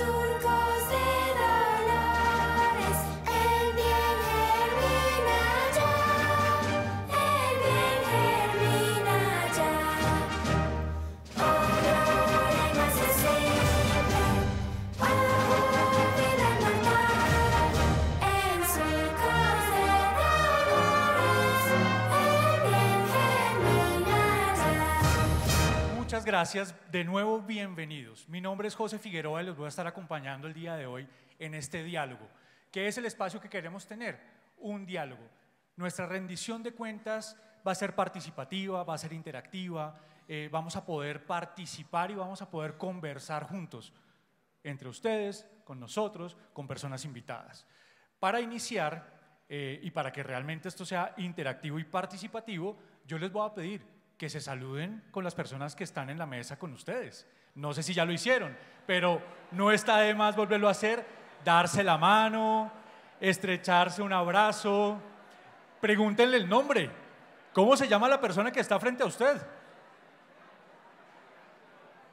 so gracias. De nuevo, bienvenidos. Mi nombre es José Figueroa y los voy a estar acompañando el día de hoy en este diálogo, que es el espacio que queremos tener, un diálogo. Nuestra rendición de cuentas va a ser participativa, va a ser interactiva, eh, vamos a poder participar y vamos a poder conversar juntos, entre ustedes, con nosotros, con personas invitadas. Para iniciar eh, y para que realmente esto sea interactivo y participativo, yo les voy a pedir que se saluden con las personas que están en la mesa con ustedes. No sé si ya lo hicieron, pero no está de más volverlo a hacer, darse la mano, estrecharse un abrazo. Pregúntenle el nombre. ¿Cómo se llama la persona que está frente a usted?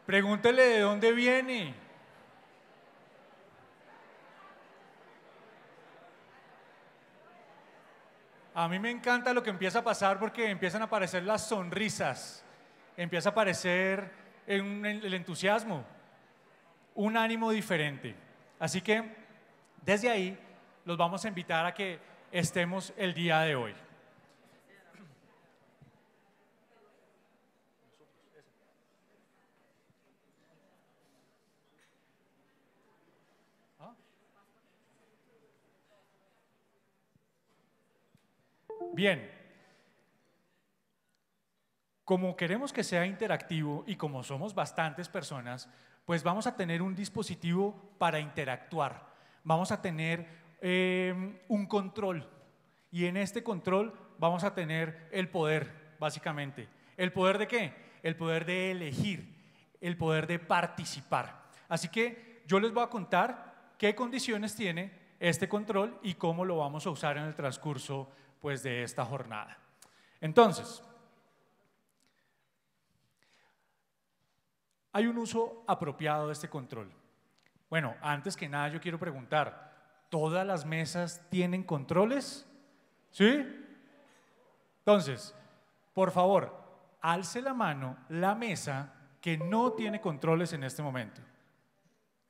Pregúntele de dónde viene. A mí me encanta lo que empieza a pasar porque empiezan a aparecer las sonrisas, empieza a aparecer el entusiasmo, un ánimo diferente. Así que desde ahí los vamos a invitar a que estemos el día de hoy. Bien. Como queremos que sea interactivo y como somos bastantes personas, pues vamos a tener un dispositivo para interactuar. Vamos a tener em, un control. Y en este control vamos a tener el poder, básicamente. ¿El poder de qué? El poder de elegir, el poder de participar. Así que yo les voy a contar qué condiciones tiene este control y cómo lo vamos a usar en el transcurso pues de esta jornada. Entonces, hay un uso apropiado de este control. Bueno, antes que nada yo quiero preguntar, ¿todas las mesas tienen controles? ¿Sí? Entonces, por favor, alce la mano la mesa que no tiene controles en este momento.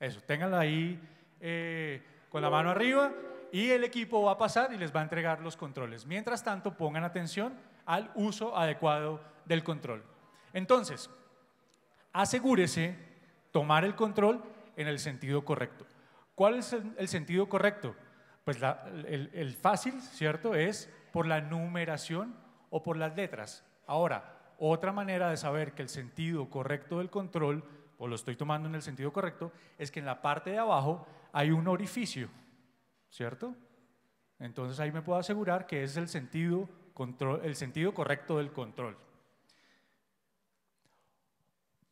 Eso, ténganla ahí eh, con la mano arriba y el equipo va a pasar y les va a entregar los controles. Mientras tanto, pongan atención al uso adecuado del control. Entonces, asegúrese tomar el control en el sentido correcto. ¿Cuál es el, sentido correcto? Pues el fácil, ¿cierto? Es por la numeración o por las letras. Ahora, otra manera de saber que el sentido correcto del control, o lo estoy tomando en el sentido correcto, es que en la parte de abajo hay un orificio ¿cierto? Entonces ahí me puedo asegurar que es el sentido, control, el sentido correcto del control.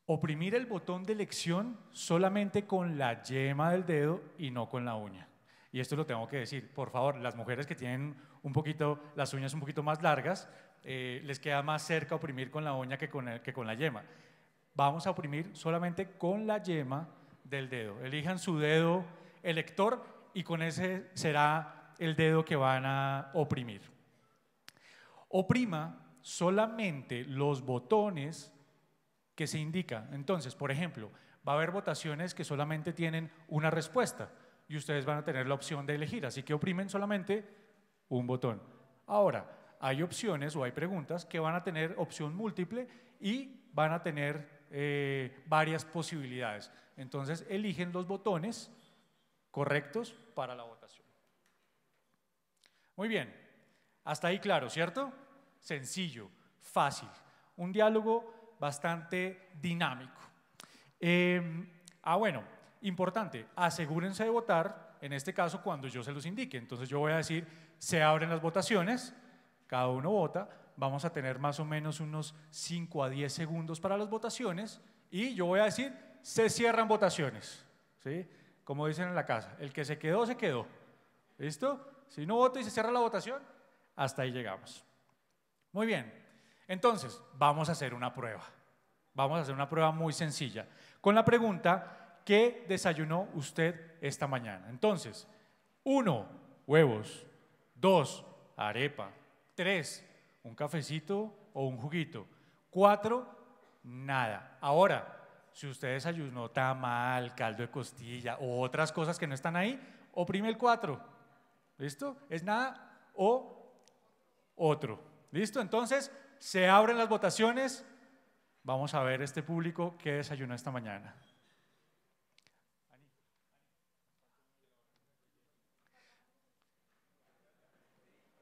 Oprimir el botón de elección solamente con la yema del dedo y no con la uña. Y esto lo tengo que decir, por favor, las mujeres que tienen un poquito, las uñas un poquito más largas, eh, les queda más cerca oprimir con la uña que que con la yema. Vamos a oprimir solamente con la yema del dedo. Elijan su dedo elector y con ese será el dedo que van a oprimir. Oprima solamente los botones que se indican. Entonces, por ejemplo, va a haber votaciones que solamente tienen una respuesta y ustedes van a tener la opción de elegir, así que oprimen solamente un botón. Ahora, hay opciones o hay preguntas que van a tener opción múltiple y van a tener eh, varias posibilidades. Entonces, eligen los botones correctos para la votación. Muy bien, hasta ahí claro, ¿cierto? Sencillo, fácil, un diálogo bastante dinámico. Em, ah, bueno, importante, asegúrense de votar, en este caso cuando yo se los indique. Entonces yo voy a decir, se abren las votaciones, cada uno vota, vamos a tener más o menos unos 5 a 10 segundos para las votaciones y yo voy a decir, se cierran votaciones. ¿sí? como dicen en la casa, el que se quedó, se quedó. ¿Listo? Si no vota y se cierra la votación, hasta ahí llegamos. Muy bien, entonces vamos a hacer una prueba. Vamos a hacer una prueba muy sencilla. Con la pregunta, ¿qué desayunó usted esta mañana? Entonces, uno, huevos. Dos, arepa. Tres, un cafecito o un juguito. Cuatro, nada. Ahora, si usted desayunó tamal, caldo de costilla o otras cosas que no están ahí, oprime el 4. ¿Listo? Es nada o otro. ¿Listo? Entonces, se abren las votaciones. Vamos a ver este público que desayunó esta mañana.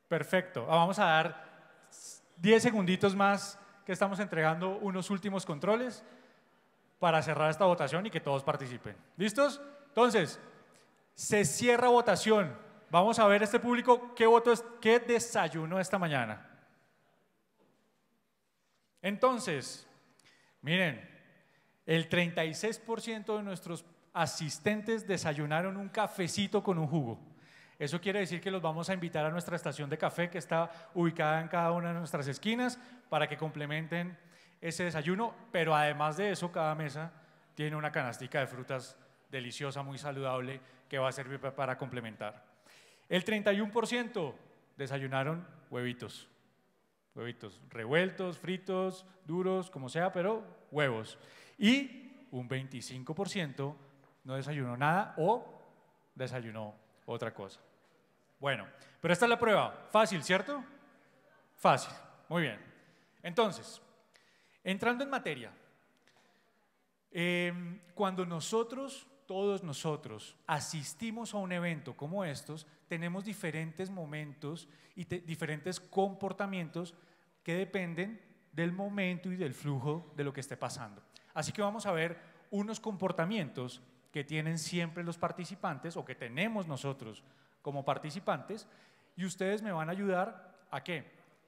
Perfecto. Ah, vamos a dar 10 segunditos más que estamos entregando unos últimos controles para cerrar esta votación y que todos participen. ¿Listos? Entonces, se cierra votación. Vamos a ver este público qué voto es, qué desayuno esta mañana. Entonces, miren, el 36% de nuestros asistentes desayunaron un cafecito con un jugo. Eso quiere decir que los vamos a invitar a nuestra estación de café que está ubicada en cada una de nuestras esquinas para que complementen ese desayuno, pero además de eso, cada mesa tiene una canastica de frutas deliciosa, muy saludable, que va a servir para complementar. El 31% desayunaron huevitos. Huevitos revueltos, fritos, duros, como sea, pero huevos. Y un 25% no desayunó nada o desayunó otra cosa. Bueno, pero esta es la prueba. Fácil, ¿cierto? Fácil. Muy bien. Entonces, Entrando en materia, em, cuando nosotros, todos nosotros, asistimos a un evento como estos, tenemos diferentes momentos y diferentes comportamientos que dependen del momento y del flujo de lo que esté pasando. Así que vamos a ver unos comportamientos que tienen siempre los participantes o que tenemos nosotros como participantes y ustedes me van a ayudar a qué?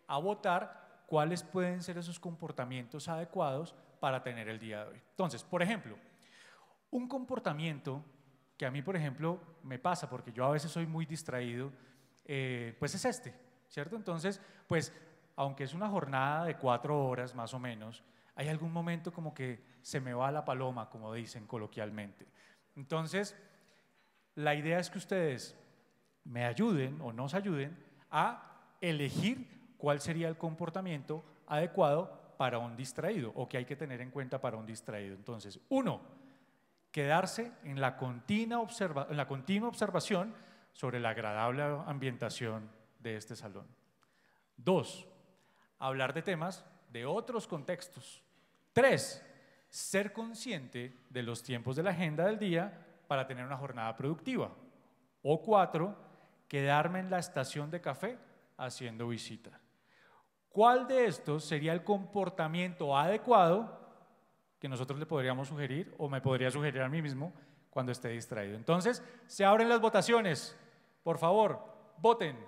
A votar cuáles pueden ser esos comportamientos adecuados para tener el día de hoy. Entonces, por ejemplo, un comportamiento que a mí, por ejemplo, me pasa, porque yo a veces soy muy distraído, eh, pues es este, ¿cierto? Entonces, pues, aunque es una jornada de cuatro horas más o menos, hay algún momento como que se me va la paloma, como dicen coloquialmente. Entonces, la idea es que ustedes me ayuden o nos ayuden a elegir cuál sería el comportamiento adecuado para un distraído o que hay que tener en cuenta para un distraído. Entonces, uno, quedarse en la continua, en la continua observación sobre la agradable ambientación de este salón. Dos, hablar de temas de otros contextos. Tres, ser consciente de los tiempos de la agenda del día para tener una jornada productiva. O cuatro, quedarme en la estación de café haciendo visita. ¿Cuál de estos sería el comportamiento adecuado que nosotros le podríamos sugerir o me podría sugerir a mí mismo cuando esté distraído? Entonces, se abren las votaciones. Por favor, voten.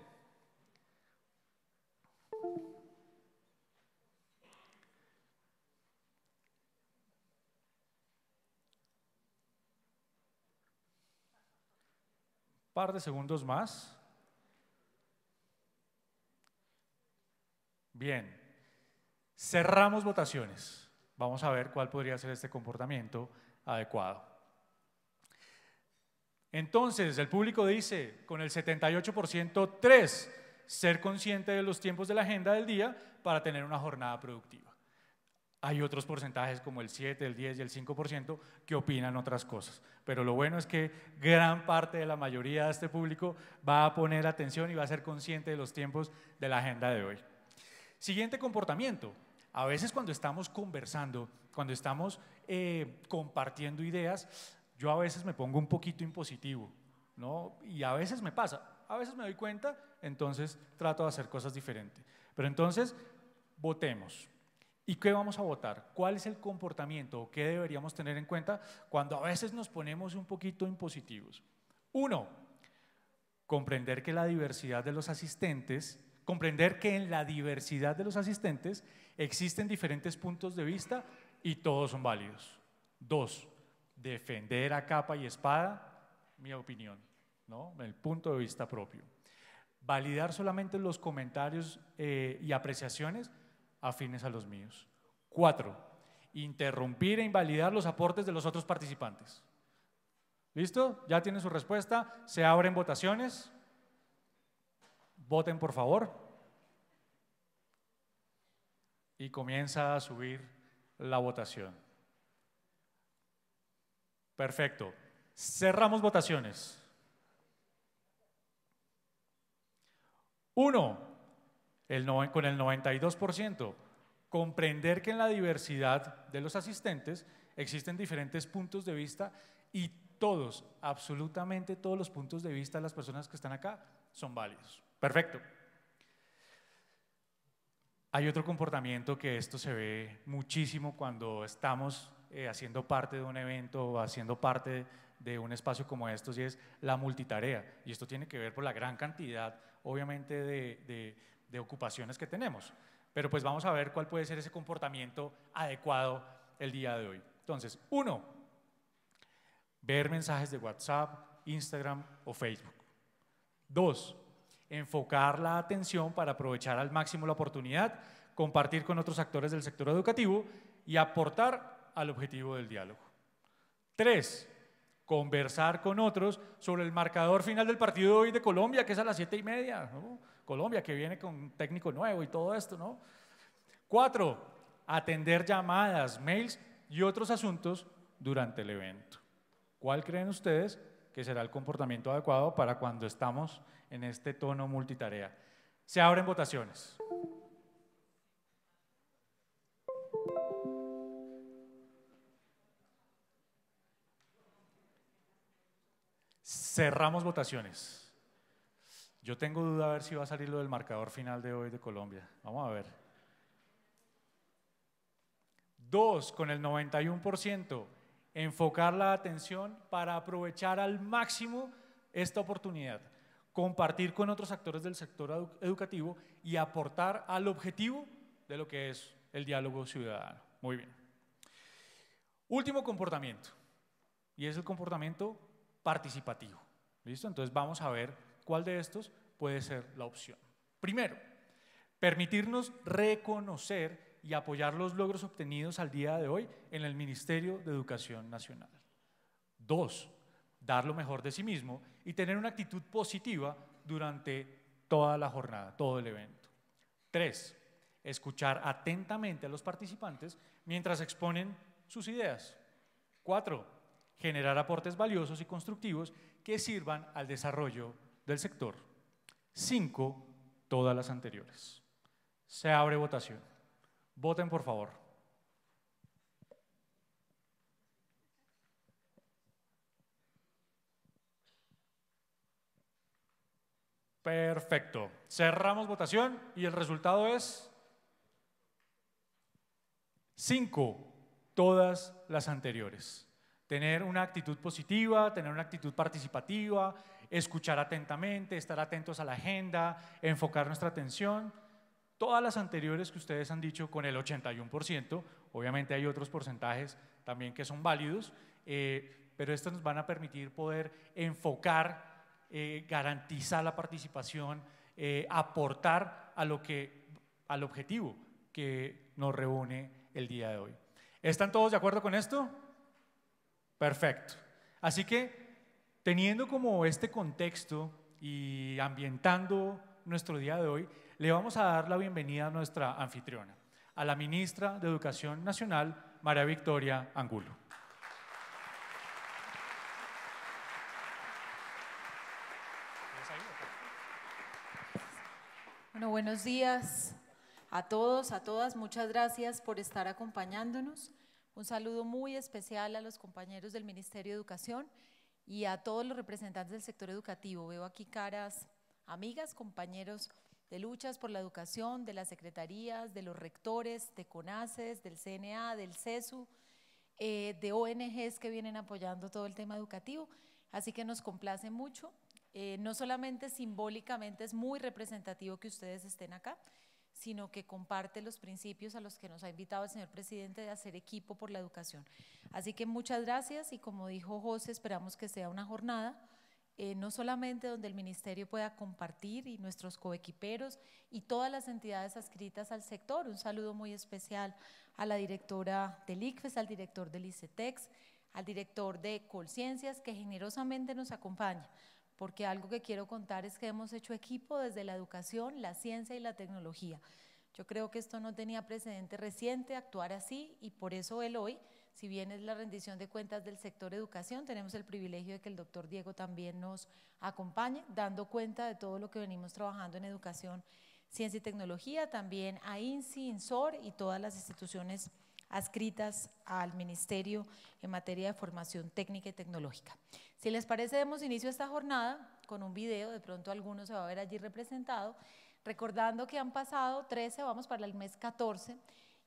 Par de segundos más. Bien, cerramos votaciones. Vamos a ver cuál podría ser este comportamiento adecuado. Entonces, el público dice, con el 78%, 3, ser consciente de los tiempos de la agenda del día para tener una jornada productiva. Hay otros porcentajes como el 7, el 10 y el 5% que opinan otras cosas. Pero lo bueno es que gran parte de la mayoría de este público va a poner atención y va a ser consciente de los tiempos de la agenda de hoy. Siguiente comportamiento. A veces cuando estamos conversando, cuando estamos eh, compartiendo ideas, yo a veces me pongo un poquito impositivo, ¿no? Y a veces me pasa, a veces me doy cuenta, entonces trato de hacer cosas diferentes. Pero entonces, votemos. ¿Y qué vamos a votar? ¿Cuál es el comportamiento o qué deberíamos tener en cuenta cuando a veces nos ponemos un poquito impositivos? Uno, comprender que la diversidad de los asistentes comprender que en la diversidad de los asistentes existen diferentes puntos de vista y todos son válidos. Dos, defender a capa y espada mi opinión, ¿no? el punto de vista propio. Validar solamente los comentarios eh, y apreciaciones afines a los míos. Cuatro, interrumpir e invalidar los aportes de los otros participantes. ¿Listo? Ya tiene su respuesta. Se abren votaciones voten por favor. Y comienza a subir la votación. Perfecto. Cerramos votaciones. Uno, con el 92%, comprender que en la diversidad de los asistentes existen diferentes puntos de vista y todos, absolutamente todos los puntos de vista de las personas que están acá son válidos. Perfecto. Hay otro comportamiento que esto se ve muchísimo cuando estamos eh, haciendo parte de un evento o haciendo parte de un espacio como estos y es la multitarea. Y esto tiene que ver por la gran cantidad, obviamente, de, de ocupaciones que tenemos. Pero pues vamos a ver cuál puede ser ese comportamiento adecuado el día de hoy. Entonces, uno, ver mensajes de WhatsApp, Instagram o Facebook. Dos, enfocar la atención para aprovechar al máximo la oportunidad, compartir con otros actores del sector educativo y aportar al objetivo del diálogo. Tres, conversar con otros sobre el marcador final del partido de hoy de Colombia, que es a las siete y media. Colombia, que viene con técnico nuevo y todo esto, ¿no? Cuatro, atender llamadas, mails y otros asuntos durante el evento. ¿Cuál creen ustedes que será el comportamiento adecuado para cuando estamos en este tono multitarea. Se abren votaciones. Cerramos votaciones. Yo tengo duda a ver si va a salir lo del marcador final de hoy de Colombia. Vamos a ver. Dos, con el 91%, enfocar la atención para aprovechar al máximo esta oportunidad compartir con otros actores del sector educativo y aportar al objetivo de lo que es el diálogo ciudadano. Muy bien. Último comportamiento, y es el comportamiento participativo. ¿Listo? Entonces vamos a ver cuál de estos puede ser la opción. Primero, permitirnos reconocer y apoyar los logros obtenidos al día de hoy en el Ministerio de Educación Nacional. Dos, dar lo mejor de sí mismo y tener una actitud positiva durante toda la jornada, todo el evento. Tres, escuchar atentamente a los participantes mientras exponen sus ideas. Cuatro, generar aportes valiosos y constructivos que sirvan al desarrollo del sector. Cinco, todas las anteriores. Se abre votación. Voten por favor. Perfecto. Cerramos votación y el resultado es 5. Todas las anteriores. Tener una actitud positiva, tener una actitud participativa, escuchar atentamente, estar atentos a la agenda, enfocar nuestra atención. Todas las anteriores que ustedes han dicho con el 81%, obviamente hay otros porcentajes también que son válidos, eh, pero estas nos van a permitir poder enfocar eh, garantizar la participación, eh, aportar a lo que, al objetivo que nos reúne el día de hoy. ¿Están todos de acuerdo con esto? Perfecto. Así que, teniendo como este contexto y ambientando nuestro día de hoy, le vamos a dar la bienvenida a nuestra anfitriona, a la ministra de Educación Nacional, María Victoria Angulo. buenos días a todos, a todas. Muchas gracias por estar acompañándonos. Un saludo muy especial a los compañeros del Ministerio de Educación y a todos los representantes del sector educativo. Veo aquí caras amigas, compañeros de luchas por la educación, de las secretarías, de los rectores, de CONACES, del CNA, del CESU, eh, de ONGs que vienen apoyando todo el tema educativo. Así que nos complace mucho eh, no solamente simbólicamente es muy representativo que ustedes estén acá, sino que comparte los principios a los que nos ha invitado el señor presidente de hacer equipo por la educación. Así que muchas gracias y como dijo José, esperamos que sea una jornada. Eh, no solamente donde el ministerio pueda compartir y nuestros coequiperos y todas las entidades adscritas al sector. Un saludo muy especial a la directora del ICFES, al director del ICETEX, al director de Colciencias, que generosamente nos acompaña porque algo que quiero contar es que hemos hecho equipo desde la educación, la ciencia y la tecnología. Yo creo que esto no tenía precedente reciente actuar así y por eso el hoy, si bien es la rendición de cuentas del sector educación, tenemos el privilegio de que el doctor Diego también nos acompañe, dando cuenta de todo lo que venimos trabajando en educación, ciencia y tecnología, también a INSI, INSOR y todas las instituciones adscritas al Ministerio en materia de formación técnica y tecnológica. Si les parece, demos inicio a esta jornada con un video, de pronto alguno se va a ver allí representado, recordando que han pasado 13, vamos para el mes 14,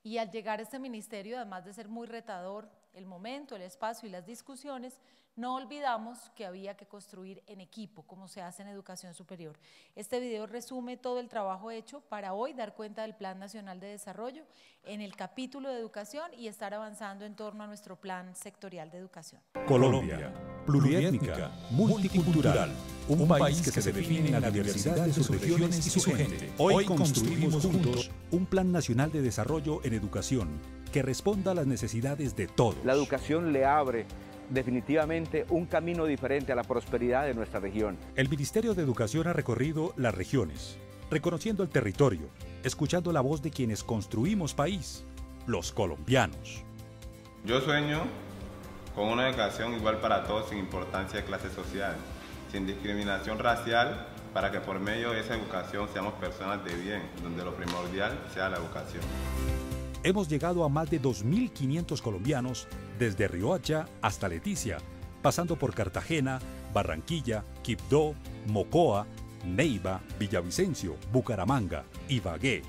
y al llegar a este ministerio, además de ser muy retador el momento, el espacio y las discusiones, no olvidamos que había que construir en equipo, como se hace en educación superior. Este video resume todo el trabajo hecho para hoy dar cuenta del Plan Nacional de Desarrollo en el capítulo de educación y estar avanzando en torno a nuestro Plan Sectorial de Educación. Colombia, pluriétnica, multicultural. Un país que se define en la diversidad de sus regiones y su gente. Hoy construimos juntos un Plan Nacional de Desarrollo en Educación que responda a las necesidades de todos. La educación le abre definitivamente un camino diferente a la prosperidad de nuestra región. El Ministerio de Educación ha recorrido las regiones, reconociendo el territorio, escuchando la voz de quienes construimos país, los colombianos. Yo sueño con una educación igual para todos sin importancia de clase social, sin discriminación racial, para que por medio de esa educación seamos personas de bien, donde lo primordial sea la educación hemos llegado a más de 2.500 colombianos desde Riohacha hasta Leticia, pasando por Cartagena, Barranquilla, Quibdó, Mocoa, Neiva, Villavicencio, Bucaramanga, Ibagué,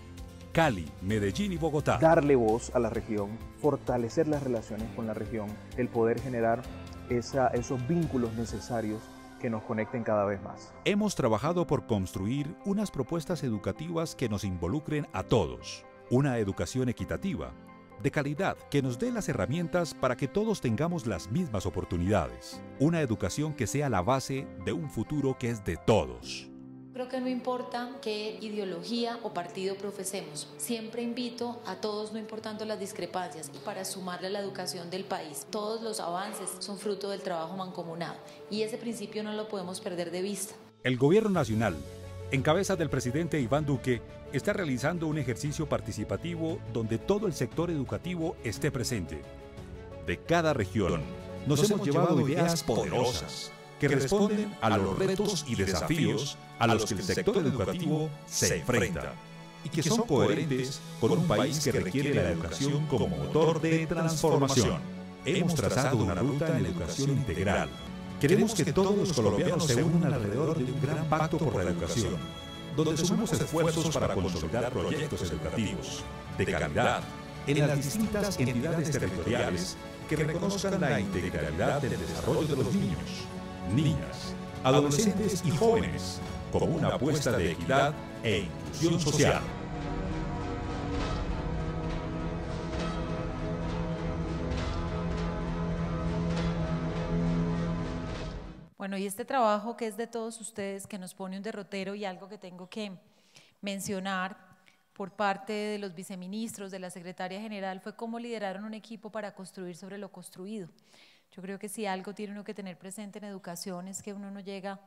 Cali, Medellín y Bogotá. Darle voz a la región, fortalecer las relaciones con la región, el poder generar esos vínculos necesarios que nos conecten cada vez más. Hemos trabajado por construir unas propuestas educativas que nos involucren a todos una educación equitativa, de calidad, que nos dé las herramientas para que todos tengamos las mismas oportunidades. Una educación que sea la base de un futuro que es de todos. Creo que no importa qué ideología o partido profesemos. Siempre invito a todos, no importando las discrepancias, para sumarle a la educación del país. Todos los avances son fruto del trabajo mancomunado y ese principio no lo podemos perder de vista. El Gobierno Nacional, en cabeza del presidente Iván Duque, está realizando un ejercicio participativo donde todo el sector educativo esté presente. De cada región nos, hemos llevado ideas poderosas que responden a los retos y desafíos a los que el sector educativo se enfrenta y que son coherentes con un país que requiere la educación como motor de transformación. Hemos trazado una ruta en educación integral. Queremos que todos los colombianos se unan alrededor de un gran pacto por la educación donde sumamos esfuerzos para consolidar proyectos educativos de calidad en las distintas entidades territoriales que reconozcan la integralidad del desarrollo de los niños, niñas, adolescentes y jóvenes con una apuesta de equidad e inclusión social. Bueno, y este trabajo que es de todos ustedes, que nos pone un derrotero y algo que tengo que mencionar por parte de los viceministros, de la secretaria general, fue cómo lideraron un equipo para construir sobre lo construido. Yo creo que si algo tiene uno que tener presente en educación es que uno no llega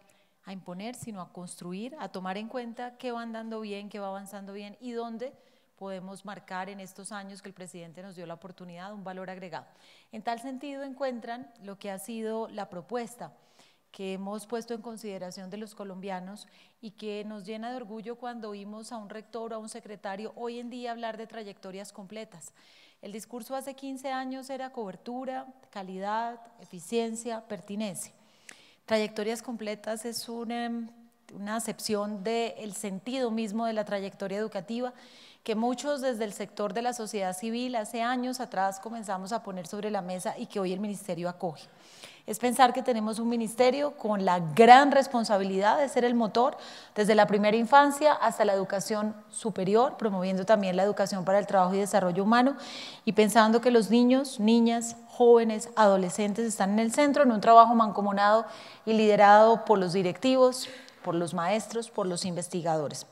a imponer, sino a construir, a tomar en cuenta qué va andando bien, qué va avanzando bien y dónde podemos marcar en estos años que el presidente nos dio la oportunidad un valor agregado. En tal sentido encuentran lo que ha sido la propuesta que hemos puesto en consideración de los colombianos y que nos llena de orgullo cuando oímos a un rector o a un secretario hoy en día hablar de trayectorias completas. El discurso hace 15 años era cobertura, calidad, eficiencia, pertinencia. Trayectorias completas es em, una, acepción del sentido mismo de la trayectoria educativa que muchos desde el sector de la sociedad civil hace años atrás comenzamos a poner sobre la mesa y que hoy el Ministerio acoge es pensar que tenemos un ministerio con la gran responsabilidad de ser el motor desde la primera infancia hasta la educación superior, promoviendo también la educación para el trabajo y desarrollo humano y pensando que los niños, niñas, jóvenes, adolescentes están en el centro en un trabajo mancomunado y liderado por los directivos, por los maestros, por los investigadores.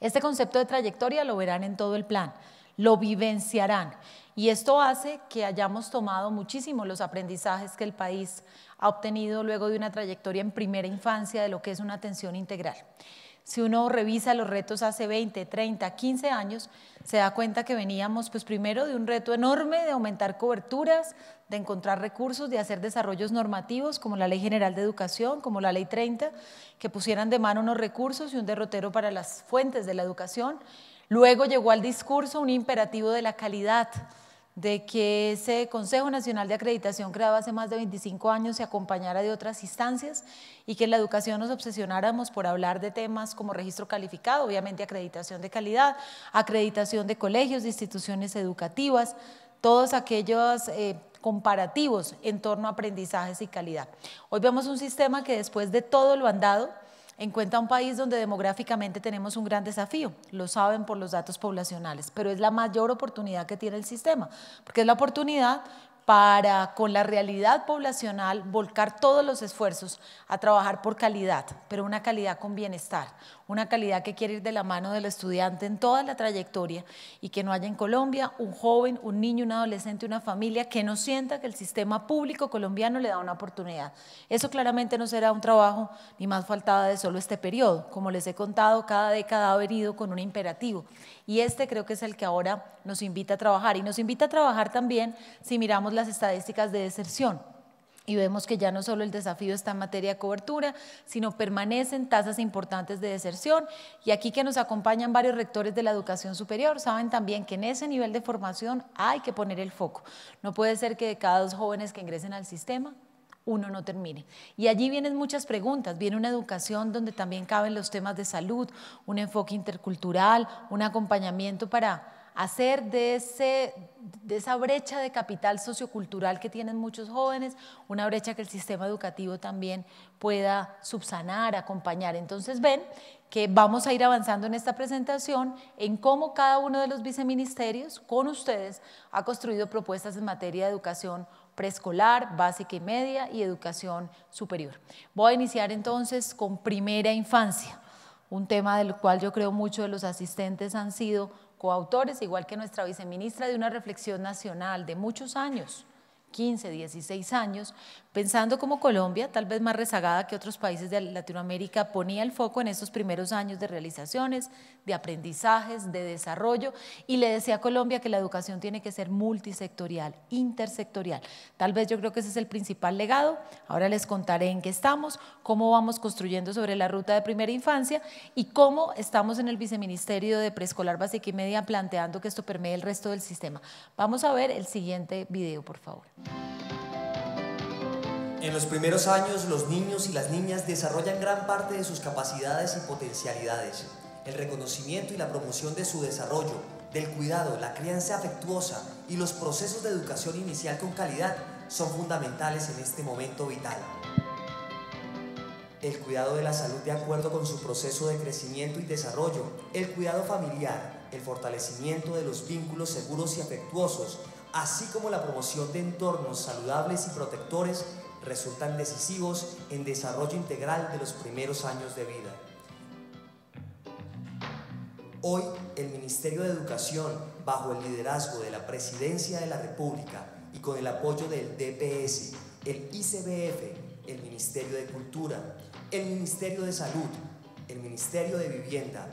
Este concepto de trayectoria lo verán en todo el plan, lo vivenciarán y esto hace que hayamos tomado muchísimo los aprendizajes que el país ha obtenido luego de una trayectoria en primera infancia de lo que es una atención integral. Si uno revisa los retos hace 20, 30, 15 años, se da cuenta que veníamos pues primero de un reto enorme de aumentar coberturas, de encontrar recursos, de hacer desarrollos normativos como la Ley General de Educación, como la Ley 30, que pusieran de mano unos recursos y un derrotero para las fuentes de la educación Luego llegó al discurso un imperativo de la calidad, de que ese Consejo Nacional de Acreditación creado hace más de 25 años se acompañara de otras instancias y que en la educación nos obsesionáramos por hablar de temas como registro calificado, obviamente acreditación de calidad, acreditación de colegios, instituciones educativas, todos aquellos... Eh, comparativos en torno a aprendizajes y calidad. Hoy vemos un sistema que después de todo lo andado, en cuenta un país donde demográficamente tenemos un gran desafío, lo saben por los datos poblacionales, pero es la mayor oportunidad que tiene el sistema, porque es la oportunidad para con la realidad poblacional volcar todos los esfuerzos a trabajar por calidad, pero una calidad con bienestar, una calidad que quiere ir de la mano del estudiante en toda la trayectoria y que no haya en Colombia un joven, un niño, un adolescente, una familia que no sienta que el sistema público colombiano le da una oportunidad. Eso claramente no será un trabajo ni más faltada de solo este periodo. Como les he contado, cada década ha venido con un imperativo y este creo que es el que ahora nos invita a trabajar y nos invita a trabajar también si miramos las estadísticas de deserción. Y vemos que ya no solo el desafío está en materia de cobertura, sino permanecen tasas importantes de deserción. Y aquí que nos acompañan varios rectores de la educación superior, saben también que en ese nivel de formación hay que poner el foco. No puede ser que de cada dos jóvenes que ingresen al sistema, uno no termine. Y allí vienen muchas preguntas, viene una educación donde también caben los temas de salud, un enfoque intercultural, un acompañamiento para hacer de, de esa brecha de capital sociocultural que tienen muchos jóvenes, una brecha que el sistema educativo también pueda subsanar, acompañar. Entonces ven que vamos a ir avanzando en esta presentación en cómo cada uno de los viceministerios con ustedes ha construido propuestas en materia de educación preescolar, básica y media y educación superior. Voy a iniciar entonces con primera infancia, un tema del cual yo creo muchos de los asistentes han sido coautores, igual que nuestra viceministra, de una reflexión nacional de muchos años 15, 16 años, pensando como Colombia, tal vez más rezagada que otros países de Latinoamérica, ponía el foco en esos primeros años de realizaciones, de aprendizajes, de desarrollo, y le decía a Colombia que la educación tiene que ser multisectorial, intersectorial. Tal vez yo creo que ese es el principal legado. Ahora les contaré en qué estamos, cómo vamos construyendo sobre la ruta de primera infancia y cómo estamos en el viceministerio de preescolar básica y media planteando que esto permee el resto del sistema. Vamos a ver el siguiente video, por favor. En los primeros años, los niños y las niñas desarrollan gran parte de sus capacidades y potencialidades. El reconocimiento y la promoción de su desarrollo, del cuidado, la crianza afectuosa y los procesos de educación inicial con calidad son fundamentales en este momento vital. El cuidado de la salud de acuerdo con su proceso de crecimiento y desarrollo, el cuidado familiar, el fortalecimiento de los vínculos seguros y afectuosos, así como la promoción de entornos saludables y protectores resultan decisivos en desarrollo integral de los primeros años de vida. Hoy, el Ministerio de Educación, bajo el liderazgo de la Presidencia de la República y con el apoyo del DPS, el ICBF, el Ministerio de Cultura, el Ministerio de Salud, el Ministerio de Vivienda,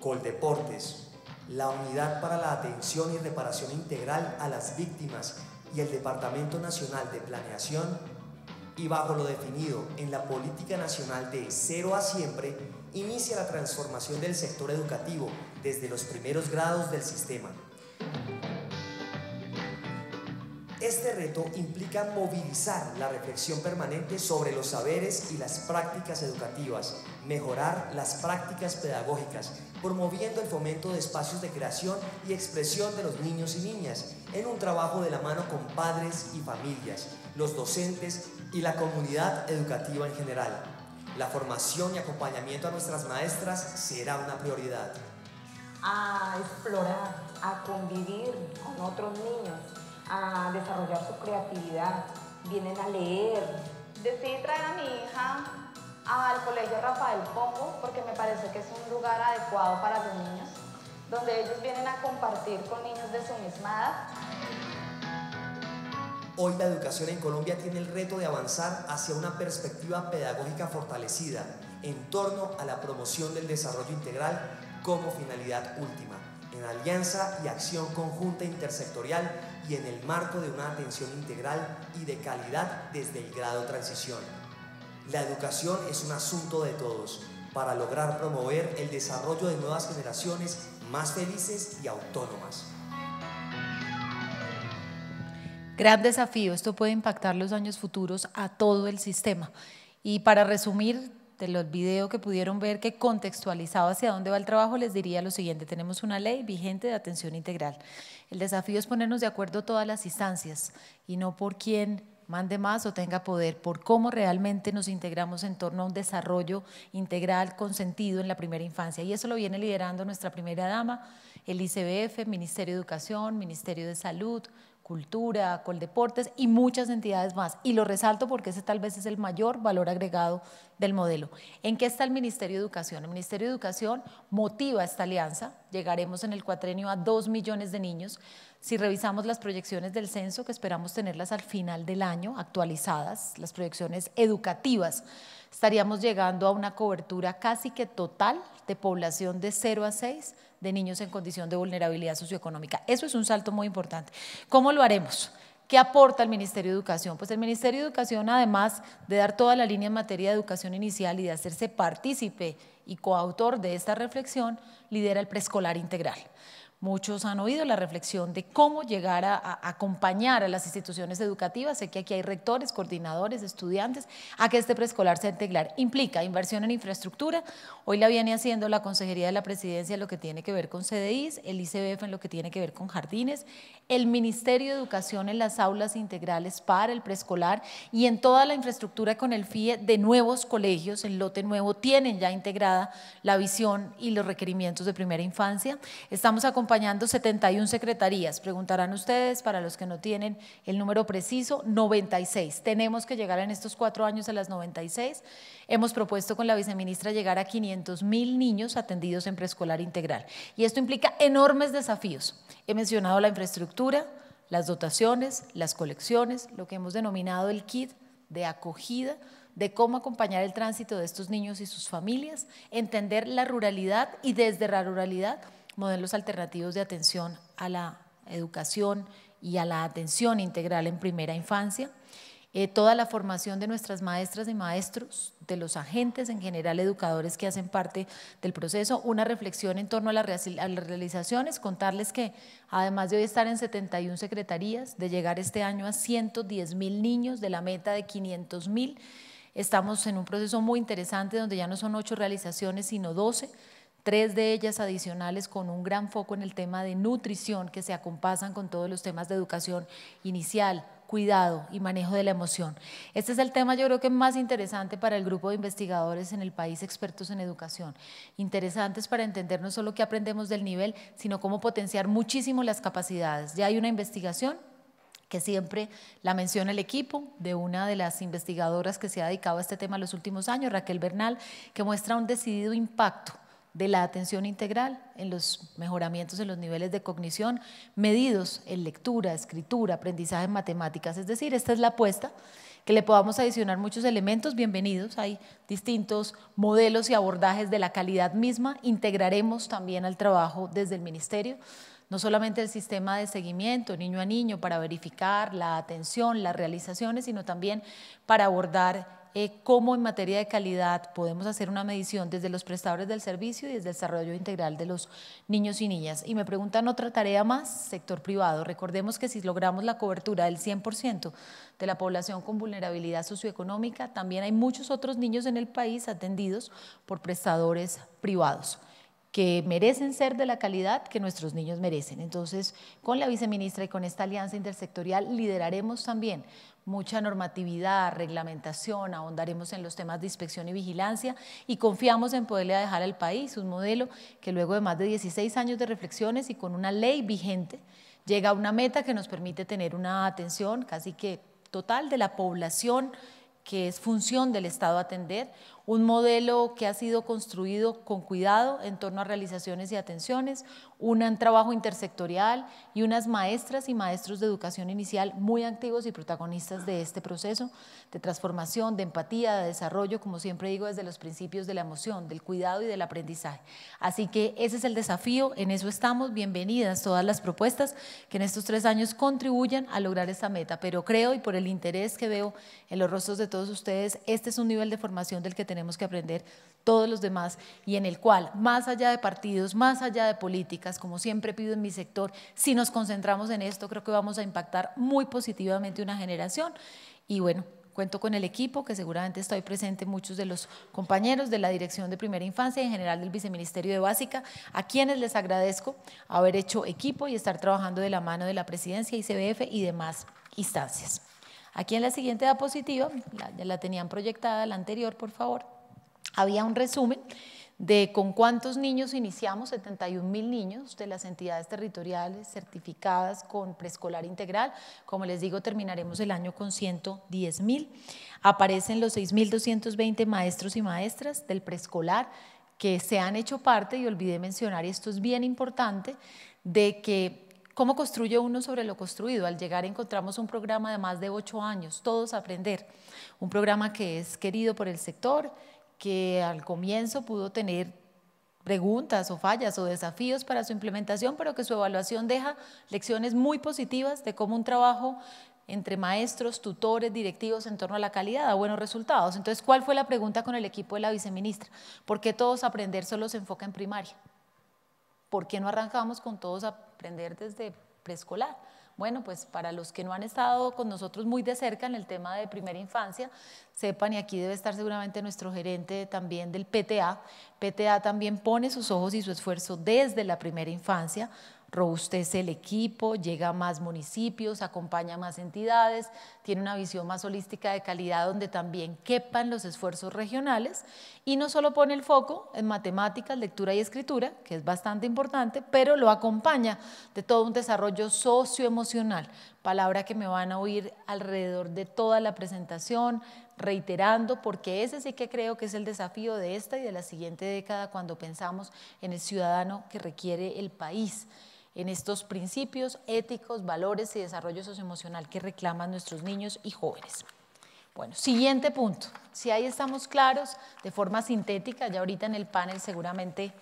Coldeportes, la Unidad para la Atención y Reparación Integral a las Víctimas y el Departamento Nacional de Planeación y bajo lo definido en la Política Nacional de Cero a Siempre, inicia la transformación del sector educativo desde los primeros grados del sistema. Este reto implica movilizar la reflexión permanente sobre los saberes y las prácticas educativas, mejorar las prácticas pedagógicas promoviendo el fomento de espacios de creación y expresión de los niños y niñas, en un trabajo de la mano con padres y familias, los docentes y la comunidad educativa en general. La formación y acompañamiento a nuestras maestras será una prioridad. A explorar, a convivir con otros niños, a desarrollar su creatividad, vienen a leer. Decidí traer a mi hija al Colegio Rafael Pongo porque me parece que es un lugar adecuado para los niños, donde ellos vienen a compartir con niños de su misma edad. Hoy la educación en Colombia tiene el reto de avanzar hacia una perspectiva pedagógica fortalecida en torno a la promoción del desarrollo integral como finalidad última, en alianza y acción conjunta intersectorial y en el marco de una atención integral y de calidad desde el grado transición. La educación es un asunto de todos para lograr promover el desarrollo de nuevas generaciones más felices y autónomas. Gran desafío, esto puede impactar los años futuros a todo el sistema. Y para resumir, de los videos que pudieron ver que contextualizado hacia dónde va el trabajo, les diría lo siguiente, tenemos una ley vigente de atención integral. El desafío es ponernos de acuerdo todas las instancias y no por quién mande más o tenga poder, por cómo realmente nos integramos en torno a un desarrollo integral con sentido en la primera infancia. Y eso lo viene liderando nuestra primera dama, el ICBF, Ministerio de Educación, Ministerio de Salud, Cultura, Coldeportes y muchas entidades más. Y lo resalto porque ese tal vez es el mayor valor agregado del modelo. ¿En qué está el Ministerio de Educación? El Ministerio de Educación motiva esta alianza. Llegaremos en el cuatrenio a dos millones de niños si revisamos las proyecciones del censo, que esperamos tenerlas al final del año, actualizadas, las proyecciones educativas, estaríamos llegando a una cobertura casi que total de población de 0 a 6 de niños en condición de vulnerabilidad socioeconómica. Eso es un salto muy importante. ¿Cómo lo haremos? ¿Qué aporta el Ministerio de Educación? Pues el Ministerio de Educación, además de dar toda la línea en materia de educación inicial y de hacerse partícipe y coautor de esta reflexión, lidera el preescolar integral. Muchos han oído la reflexión de cómo llegar a, acompañar a las instituciones educativas. Sé que aquí hay rectores, coordinadores, estudiantes, a que este preescolar sea integral. Implica inversión en infraestructura. Hoy la viene haciendo la Consejería de la Presidencia en lo que tiene que ver con CDIs, el ICBF en lo que tiene que ver con jardines, el Ministerio de Educación en las aulas integrales para el preescolar y en toda la infraestructura con el FIE de nuevos colegios. El lote nuevo tienen ya integrada la visión y los requerimientos de primera infancia. Estamos acompañando acompañando 71 secretarías. Preguntarán ustedes, para los que no tienen el número preciso, 96. Tenemos que llegar en estos cuatro años a las 96. Hemos propuesto con la viceministra llegar a 500 mil niños atendidos en preescolar integral. Y esto implica enormes desafíos. He mencionado la infraestructura, las dotaciones, las colecciones, lo que hemos denominado el kit de acogida de cómo acompañar el tránsito de estos niños y sus familias, entender la ruralidad y desde la ruralidad modelos alternativos de atención a la educación y a la atención integral en primera infancia, eh, toda la formación de nuestras maestras y maestros, de los agentes en general educadores que hacen parte del proceso, una reflexión en torno a, las realizaciones, contarles que además de hoy estar en 71 secretarías, de llegar este año a 110 mil niños de la meta de 500 mil, estamos en un proceso muy interesante donde ya no son ocho realizaciones, sino 12 tres de ellas adicionales con un gran foco en el tema de nutrición que se acompasan con todos los temas de educación inicial, cuidado y manejo de la emoción. Este es el tema yo creo que más interesante para el grupo de investigadores en el país expertos en educación. Interesantes para entender no solo qué aprendemos del nivel, sino cómo potenciar muchísimo las capacidades. Ya hay una investigación que siempre la menciona el equipo de una de las investigadoras que se ha dedicado a este tema en los últimos años, Raquel Bernal, que muestra un decidido impacto de la atención integral en los mejoramientos en los niveles de cognición medidos en lectura, escritura, aprendizaje matemáticas. Es decir, esta es la apuesta, que le podamos adicionar muchos elementos, bienvenidos, hay distintos modelos y abordajes de la calidad misma, integraremos también al trabajo desde el ministerio no solamente el sistema de seguimiento niño a niño para verificar la atención, las realizaciones, sino también para abordar eh, cómo en materia de calidad podemos hacer una medición desde los prestadores del servicio y desde el desarrollo integral de los niños y niñas. Y me preguntan otra tarea más, sector privado. Recordemos que si logramos la cobertura del 100% de la población con vulnerabilidad socioeconómica, también hay muchos otros niños en el país atendidos por prestadores privados que merecen ser de la calidad que nuestros niños merecen. Entonces, con la viceministra y con esta alianza intersectorial lideraremos también mucha normatividad, reglamentación, ahondaremos en los temas de inspección y vigilancia y confiamos en poderle dejar al país un modelo que luego de más de 16 años de reflexiones y con una ley vigente llega a una meta que nos permite tener una atención casi que total de la población que es función del Estado atender, un modelo que ha sido construido con cuidado en torno a realizaciones y atenciones, un trabajo intersectorial y unas maestras y maestros de educación inicial muy activos y protagonistas de este proceso de transformación, de empatía, de desarrollo, como siempre digo, desde los principios de la emoción, del cuidado y del aprendizaje. Así que ese es el desafío, en eso estamos, bienvenidas todas las propuestas que en estos tres años contribuyan a lograr esta meta, pero creo y por el interés que veo en los rostros de todos ustedes, este es un nivel de formación del que tenemos que aprender todos los demás y en el cual, más allá de partidos, más allá de políticas, como siempre pido en mi sector, si nos concentramos en esto, creo que vamos a impactar muy positivamente una generación. Y bueno, cuento con el equipo, que seguramente estoy presente muchos de los compañeros de la Dirección de Primera Infancia y en general del Viceministerio de Básica, a quienes les agradezco haber hecho equipo y estar trabajando de la mano de la Presidencia, ICBF y demás instancias. Aquí en la siguiente diapositiva, la, ya la tenían proyectada, la anterior, por favor, había un resumen de con cuántos niños iniciamos, 71 mil niños de las entidades territoriales certificadas con preescolar integral. Como les digo, terminaremos el año con 110 mil. Aparecen los 6.220 maestros y maestras del preescolar que se han hecho parte, y olvidé mencionar, esto es bien importante, de que ¿Cómo construye uno sobre lo construido? Al llegar encontramos un programa de más de ocho años, todos aprender, un programa que es querido por el sector, que al comienzo pudo tener preguntas o fallas o desafíos para su implementación, pero que su evaluación deja lecciones muy positivas de cómo un trabajo entre maestros, tutores, directivos en torno a la calidad da buenos resultados. Entonces, ¿cuál fue la pregunta con el equipo de la viceministra? ¿Por qué todos aprender solo se enfoca en primaria? ¿por qué no arrancamos con todos a aprender desde preescolar? Bueno, pues para los que no han estado con nosotros muy de cerca en el tema de primera infancia, sepan, y aquí debe estar seguramente nuestro gerente también del PTA, PTA también pone sus ojos y su esfuerzo desde la primera infancia, robustece el equipo, llega a más municipios, acompaña a más entidades, tiene una visión más holística de calidad donde también quepan los esfuerzos regionales y no solo pone el foco en matemáticas, lectura y escritura, que es bastante importante, pero lo acompaña de todo un desarrollo socioemocional, palabra que me van a oír alrededor de toda la presentación, reiterando, porque ese sí que creo que es el desafío de esta y de la siguiente década cuando pensamos en el ciudadano que requiere el país en estos principios éticos, valores y desarrollo socioemocional que reclaman nuestros niños y jóvenes. Bueno, siguiente punto. Si ahí estamos claros, de forma sintética, ya ahorita en el panel seguramente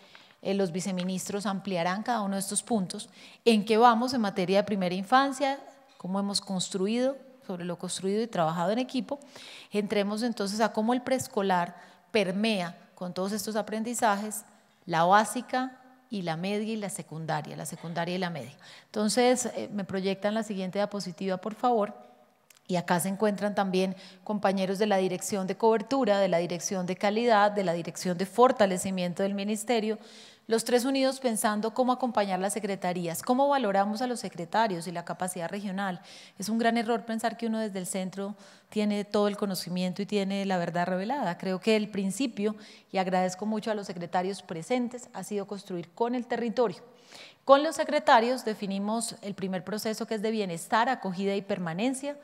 eh, los viceministros ampliarán cada uno de estos puntos, en qué vamos en materia de primera infancia, cómo hemos construido, sobre lo construido y trabajado en equipo. Entremos entonces a cómo el preescolar permea con todos estos aprendizajes la básica, y la media y la secundaria, la secundaria y la media. Entonces, eh, me proyectan la siguiente diapositiva, por favor. Y acá se encuentran también compañeros de la Dirección de Cobertura, de la Dirección de Calidad, de la Dirección de Fortalecimiento del Ministerio, los tres unidos pensando cómo acompañar las secretarías, cómo valoramos a los secretarios y la capacidad regional. Es un gran error pensar que uno desde el centro tiene todo el conocimiento y tiene la verdad revelada. Creo que el principio, y agradezco mucho a los secretarios presentes, ha sido construir con el territorio. Con los secretarios definimos el primer proceso que es de bienestar, acogida y permanencia,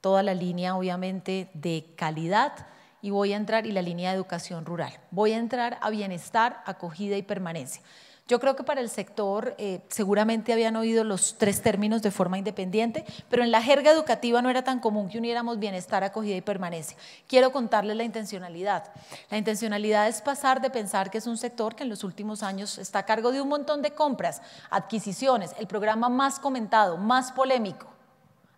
toda la línea obviamente de calidad, y voy a entrar y la línea de educación rural. Voy a entrar a bienestar, acogida y permanencia. Yo creo que para el sector eh, seguramente habían oído los tres términos de forma independiente, pero en la jerga educativa no era tan común que uniéramos bienestar, acogida y permanencia. Quiero contarles la intencionalidad. La intencionalidad es pasar de pensar que es un sector que en los últimos años está a cargo de un montón de compras, adquisiciones, el programa más comentado, más polémico,